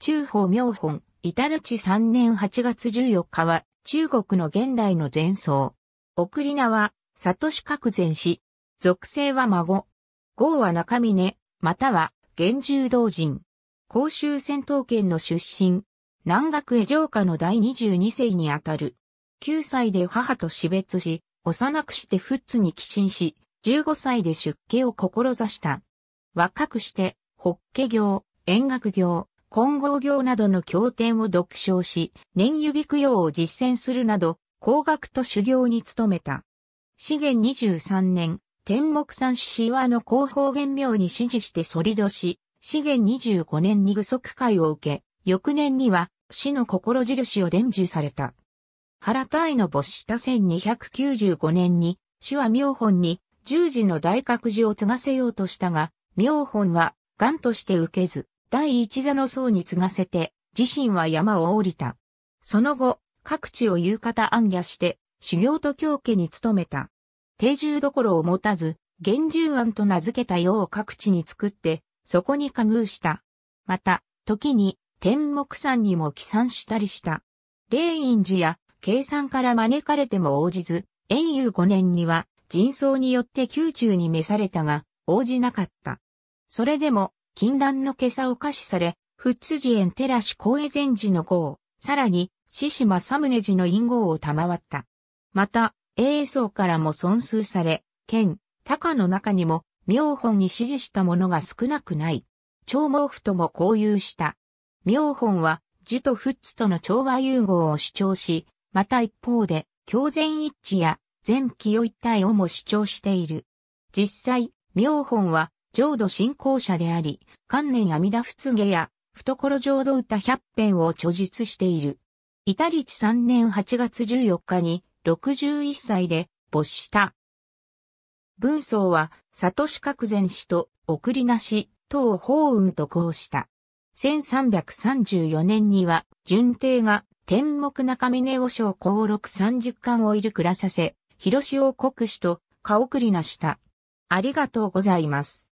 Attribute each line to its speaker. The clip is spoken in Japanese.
Speaker 1: 中法明本、至る地3年8月14日は、中国の現代の前奏。送り名は、サトシ各前氏。属性は孫。号は中峰、または、厳重同人。甲州戦闘圏の出身。南学江城下の第22世にあたる。9歳で母と死別し、幼くして富津に寄進し、15歳で出家を志した。若くして、ホッケ業、演学業、混合業などの経典を読唱し、年指供養を実践するなど、工学と修行に努めた。資元23年、天目山市和の広報元妙に指示して反り年、資元25年に具足会を受け、翌年には、死の心印を伝授された。原大の没した1295年に、死は妙本に、十字の大覚寺を継がせようとしたが、妙本は、癌として受けず、第一座の僧に継がせて、自身は山を降りた。その後、各地を夕方暗夜して、修行と教家に努めた。定住どころを持たず、厳重案と名付けた世を各地に作って、そこに加遇した。また、時に、天目山にも帰参したりした。霊院寺や、計算から招かれても応じず、遠遊5年には、人相によって宮中に召されたが、応じなかった。それでも、禁断の袈裟を可視され、仏寺園寺氏光栄禅寺の号、さらに、獅子正宗寺の陰号を賜った。また、英宗からも尊崇され、剣、鷹の中にも、妙本に支持したものが少なくない。長毛布とも交友した。妙本は、樹と仏との調和融合を主張し、また一方で、共全一致や全清一体をも主張している。実際、妙本は、浄土信仰者であり、観念阿弥陀仏家や、懐浄土歌百編を著述している。イタリチ3年8月14日に、61歳で、没した。文宗は、里志格前氏と、送りなし、等法運とこうした。1334年には、順帝が、天目中峰和尚公録三十巻をいる暮らさせ、広塩国主と、顔送りなした。ありがとうございます。